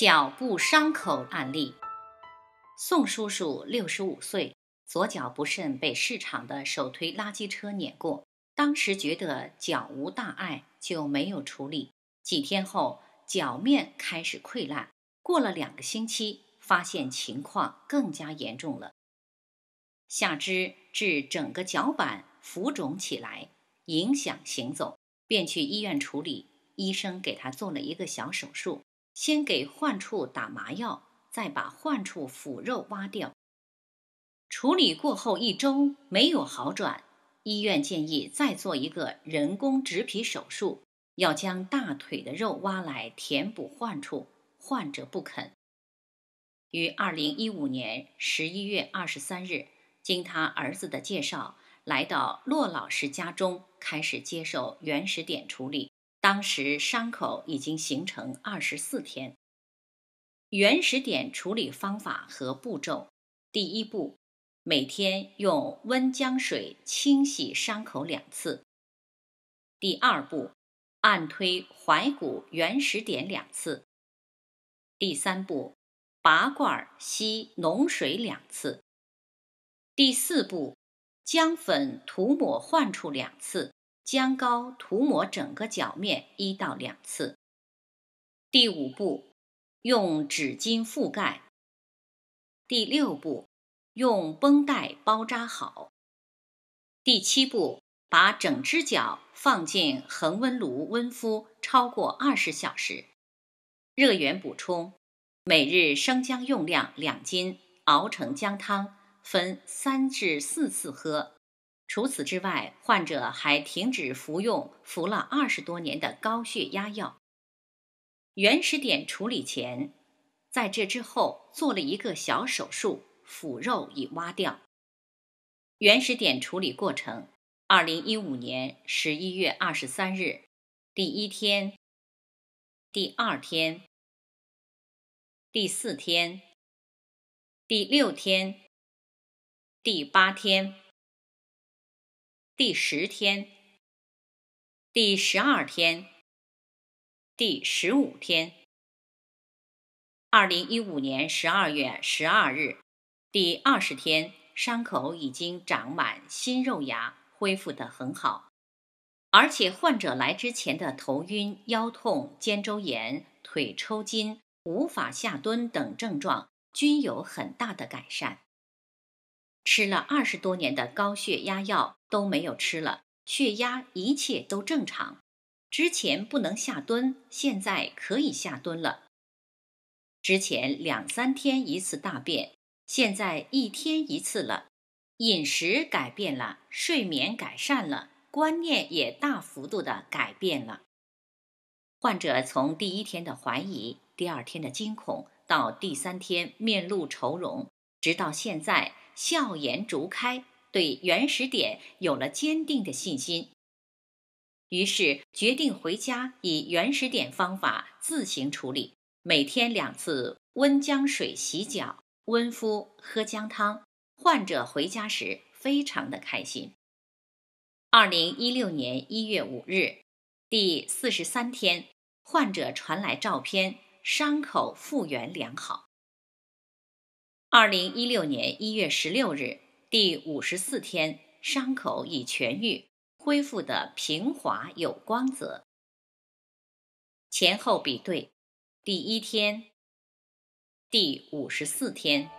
脚部伤口案例：宋叔叔六十五岁，左脚不慎被市场的手推垃圾车碾过，当时觉得脚无大碍就没有处理。几天后，脚面开始溃烂，过了两个星期，发现情况更加严重了，下肢至整个脚板浮肿起来，影响行走，便去医院处理。医生给他做了一个小手术。先给患处打麻药，再把患处腐肉挖掉。处理过后一周没有好转，医院建议再做一个人工植皮手术，要将大腿的肉挖来填补患处。患者不肯。于二零一五年十一月二十三日，经他儿子的介绍，来到骆老师家中，开始接受原始点处理。当时伤口已经形成二十四天。原始点处理方法和步骤：第一步，每天用温姜水清洗伤口两次；第二步，按推踝骨原始点两次；第三步，拔罐吸脓水两次；第四步，姜粉涂抹患处两次。姜膏涂抹整个脚面一到两次。第五步，用纸巾覆盖。第六步，用绷带包扎好。第七步，把整只脚放进恒温炉温敷超过二十小时。热源补充：每日生姜用量两斤，熬成姜汤，分三至四次喝。除此之外，患者还停止服用服了二十多年的高血压药。原始点处理前，在这之后做了一个小手术，腐肉已挖掉。原始点处理过程：二零一五年十一月二十三日，第一天，第二天，第四天，第六天，第八天。第十天、第十二天、第十五天，二零一五年十二月十二日，第二十天，伤口已经长满新肉芽，恢复得很好，而且患者来之前的头晕、腰痛、肩周炎、腿抽筋、无法下蹲等症状均有很大的改善。吃了二十多年的高血压药都没有吃了，血压一切都正常。之前不能下蹲，现在可以下蹲了。之前两三天一次大便，现在一天一次了。饮食改变了，睡眠改善了，观念也大幅度的改变了。患者从第一天的怀疑，第二天的惊恐，到第三天面露愁容，直到现在。笑颜逐开，对《原始点有了坚定的信心，于是决定回家以《原始点方法自行处理，每天两次温姜水洗脚、温敷、喝姜汤。患者回家时非常的开心。二零一六年一月五日，第四十三天，患者传来照片，伤口复原良好。二零一六年一月十六日，第五十四天，伤口已痊愈，恢复的平滑有光泽。前后比对，第一天，第五十四天。